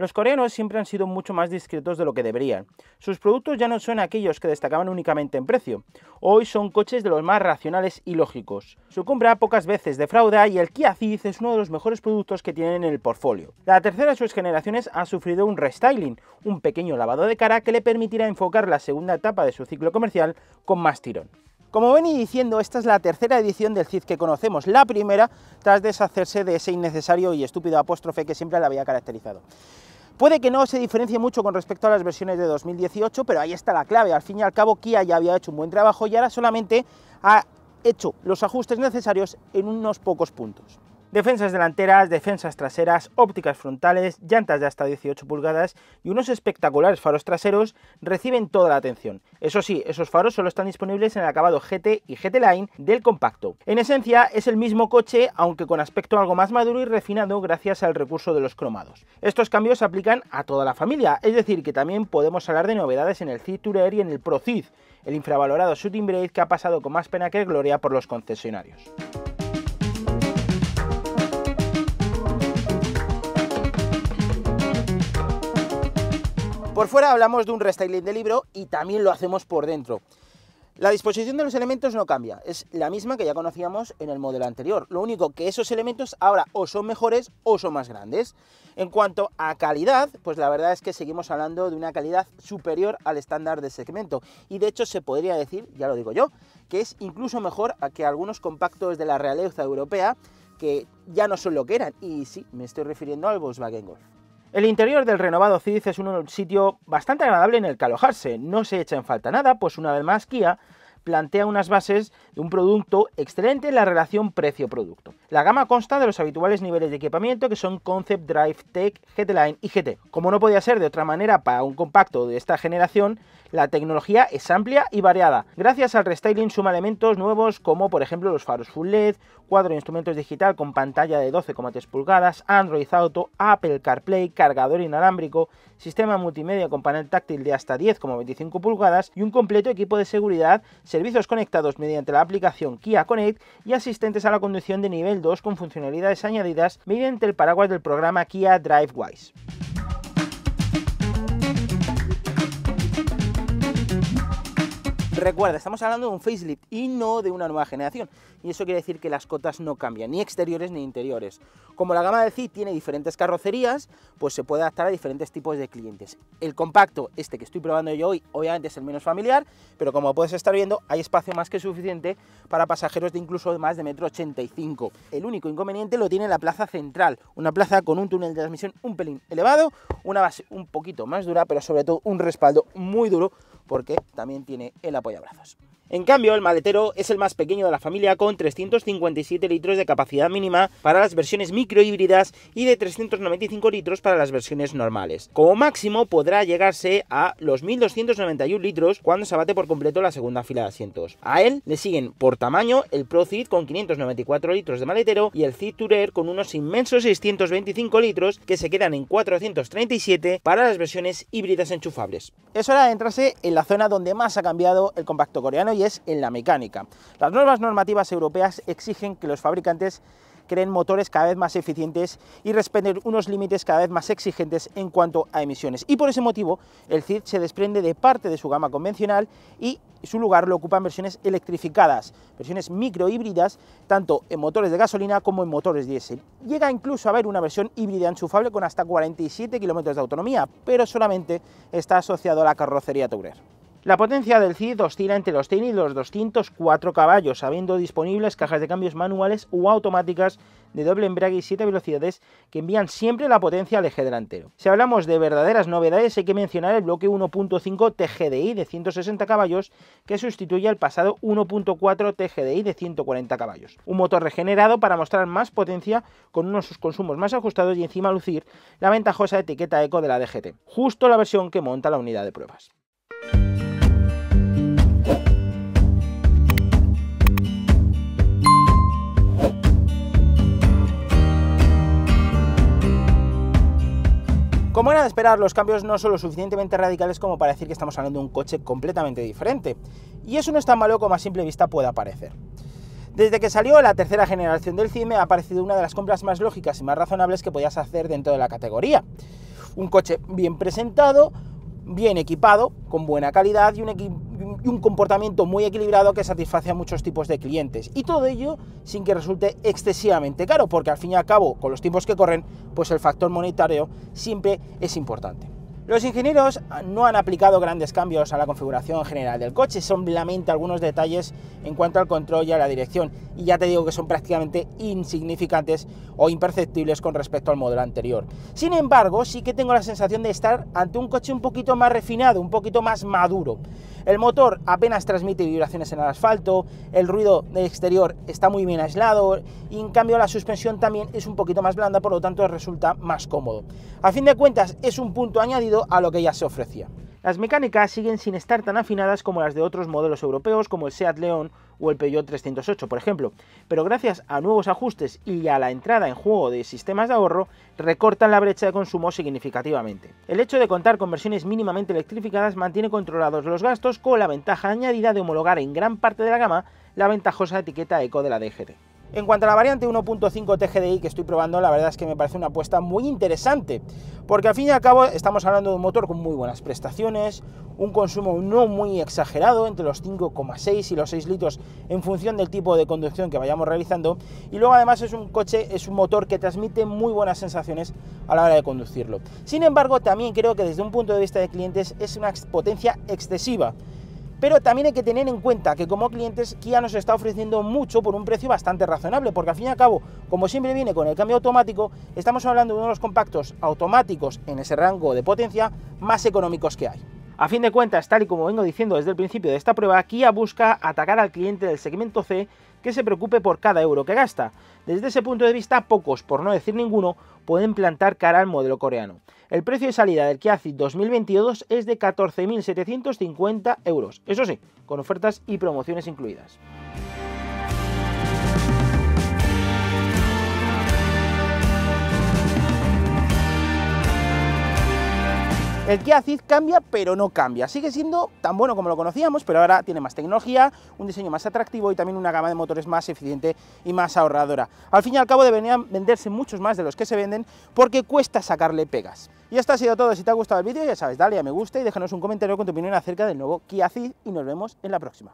Los coreanos siempre han sido mucho más discretos de lo que deberían. Sus productos ya no son aquellos que destacaban únicamente en precio. Hoy son coches de los más racionales y lógicos. Su compra pocas veces defrauda y el Kia Ceed es uno de los mejores productos que tienen en el portfolio. La tercera de sus generaciones ha sufrido un restyling, un pequeño lavado de cara que le permitirá enfocar la segunda etapa de su ciclo comercial con más tirón. Como ven y diciendo, esta es la tercera edición del CID que conocemos, la primera tras deshacerse de ese innecesario y estúpido apóstrofe que siempre la había caracterizado. Puede que no se diferencie mucho con respecto a las versiones de 2018, pero ahí está la clave. Al fin y al cabo, Kia ya había hecho un buen trabajo y ahora solamente ha hecho los ajustes necesarios en unos pocos puntos defensas delanteras, defensas traseras, ópticas frontales, llantas de hasta 18 pulgadas y unos espectaculares faros traseros reciben toda la atención. Eso sí, esos faros solo están disponibles en el acabado GT y GT Line del compacto. En esencia es el mismo coche, aunque con aspecto algo más maduro y refinado gracias al recurso de los cromados. Estos cambios se aplican a toda la familia, es decir, que también podemos hablar de novedades en el Air y en el Pro Cid, el infravalorado Shooting Brake que ha pasado con más pena que gloria por los concesionarios. Por fuera hablamos de un restyling de libro y también lo hacemos por dentro. La disposición de los elementos no cambia, es la misma que ya conocíamos en el modelo anterior. Lo único que esos elementos ahora o son mejores o son más grandes. En cuanto a calidad, pues la verdad es que seguimos hablando de una calidad superior al estándar de segmento. Y de hecho se podría decir, ya lo digo yo, que es incluso mejor a que algunos compactos de la realeza europea que ya no son lo que eran. Y sí, me estoy refiriendo al Volkswagen Golf. El interior del renovado CID es un sitio bastante agradable en el que alojarse, no se echa en falta nada, pues una vez más Kia plantea unas bases de un producto excelente en la relación precio-producto. La gama consta de los habituales niveles de equipamiento que son Concept, Drive, Tech, GT-Line y GT. Como no podía ser de otra manera para un compacto de esta generación, la tecnología es amplia y variada. Gracias al restyling suma elementos nuevos como por ejemplo los faros full LED, cuadro de instrumentos digital con pantalla de 12,3 pulgadas, Android Auto, Apple CarPlay, cargador inalámbrico, sistema multimedia con panel táctil de hasta 10,25 pulgadas y un completo equipo de seguridad, servicios conectados mediante la aplicación Kia Connect y asistentes a la conducción de nivel 2 con funcionalidades añadidas mediante el paraguas del programa Kia DriveWise. Recuerda, estamos hablando de un facelift y no de una nueva generación. Y eso quiere decir que las cotas no cambian, ni exteriores ni interiores. Como la gama de CIT tiene diferentes carrocerías, pues se puede adaptar a diferentes tipos de clientes. El compacto, este que estoy probando yo hoy, obviamente es el menos familiar, pero como puedes estar viendo, hay espacio más que suficiente para pasajeros de incluso más de metro 85. El único inconveniente lo tiene la plaza central, una plaza con un túnel de transmisión un pelín elevado, una base un poquito más dura, pero sobre todo un respaldo muy duro porque también tiene el apoyabrazos. En cambio, el maletero es el más pequeño de la familia con 357 litros de capacidad mínima para las versiones microhíbridas y de 395 litros para las versiones normales. Como máximo podrá llegarse a los 1291 litros cuando se abate por completo la segunda fila de asientos. A él le siguen por tamaño el ProCid con 594 litros de maletero y el Cid Tourer con unos inmensos 625 litros que se quedan en 437 para las versiones híbridas enchufables. Es hora de en la la zona donde más ha cambiado el compacto coreano y es en la mecánica. Las nuevas normativas europeas exigen que los fabricantes creen motores cada vez más eficientes y responder unos límites cada vez más exigentes en cuanto a emisiones. Y por ese motivo, el CID se desprende de parte de su gama convencional y su lugar lo ocupan versiones electrificadas, versiones microhíbridas, tanto en motores de gasolina como en motores diésel. Llega incluso a haber una versión híbrida enchufable con hasta 47 kilómetros de autonomía, pero solamente está asociado a la carrocería Tourer. La potencia del Cid oscila entre los 100 y los 204 caballos, habiendo disponibles cajas de cambios manuales u automáticas de doble embrague y 7 velocidades que envían siempre la potencia al eje delantero. Si hablamos de verdaderas novedades hay que mencionar el bloque 1.5 TGDI de 160 caballos que sustituye al pasado 1.4 TGDI de 140 caballos. Un motor regenerado para mostrar más potencia con unos consumos más ajustados y encima lucir la ventajosa etiqueta eco de la DGT, justo la versión que monta la unidad de pruebas. Como era de esperar, los cambios no son lo suficientemente radicales como para decir que estamos hablando de un coche completamente diferente. Y eso no es tan malo como a simple vista pueda parecer. Desde que salió la tercera generación del CIME ha aparecido una de las compras más lógicas y más razonables que podías hacer dentro de la categoría. Un coche bien presentado, bien equipado, con buena calidad y un equipo un comportamiento muy equilibrado que satisface a muchos tipos de clientes. Y todo ello sin que resulte excesivamente caro, porque al fin y al cabo, con los tiempos que corren, pues el factor monetario siempre es importante. Los ingenieros no han aplicado grandes cambios a la configuración general del coche, solamente algunos detalles en cuanto al control y a la dirección, y ya te digo que son prácticamente insignificantes o imperceptibles con respecto al modelo anterior. Sin embargo, sí que tengo la sensación de estar ante un coche un poquito más refinado, un poquito más maduro. El motor apenas transmite vibraciones en el asfalto, el ruido del exterior está muy bien aislado y en cambio la suspensión también es un poquito más blanda, por lo tanto resulta más cómodo. A fin de cuentas es un punto añadido a lo que ya se ofrecía. Las mecánicas siguen sin estar tan afinadas como las de otros modelos europeos como el Seat León o el Peugeot 308, por ejemplo, pero gracias a nuevos ajustes y a la entrada en juego de sistemas de ahorro, recortan la brecha de consumo significativamente. El hecho de contar con versiones mínimamente electrificadas mantiene controlados los gastos con la ventaja añadida de homologar en gran parte de la gama la ventajosa etiqueta eco de la DGT. En cuanto a la variante 1.5 TGDI que estoy probando, la verdad es que me parece una apuesta muy interesante, porque al fin y al cabo estamos hablando de un motor con muy buenas prestaciones, un consumo no muy exagerado, entre los 5,6 y los 6 litros en función del tipo de conducción que vayamos realizando, y luego además es un coche, es un motor que transmite muy buenas sensaciones a la hora de conducirlo. Sin embargo, también creo que desde un punto de vista de clientes es una potencia excesiva. Pero también hay que tener en cuenta que como clientes Kia nos está ofreciendo mucho por un precio bastante razonable, porque al fin y al cabo, como siempre viene con el cambio automático, estamos hablando de uno de los compactos automáticos en ese rango de potencia más económicos que hay. A fin de cuentas, tal y como vengo diciendo desde el principio de esta prueba, Kia busca atacar al cliente del segmento C que se preocupe por cada euro que gasta. Desde ese punto de vista, pocos, por no decir ninguno, pueden plantar cara al modelo coreano. El precio de salida del Kia Ceed 2022 es de 14.750 euros, eso sí, con ofertas y promociones incluidas. El Kia Ceed cambia, pero no cambia. Sigue siendo tan bueno como lo conocíamos, pero ahora tiene más tecnología, un diseño más atractivo y también una gama de motores más eficiente y más ahorradora. Al fin y al cabo deberían venderse muchos más de los que se venden porque cuesta sacarle pegas. Y esto ha sido todo. Si te ha gustado el vídeo, ya sabes, dale a me gusta y déjanos un comentario con tu opinión acerca del nuevo Kia Ceed y nos vemos en la próxima.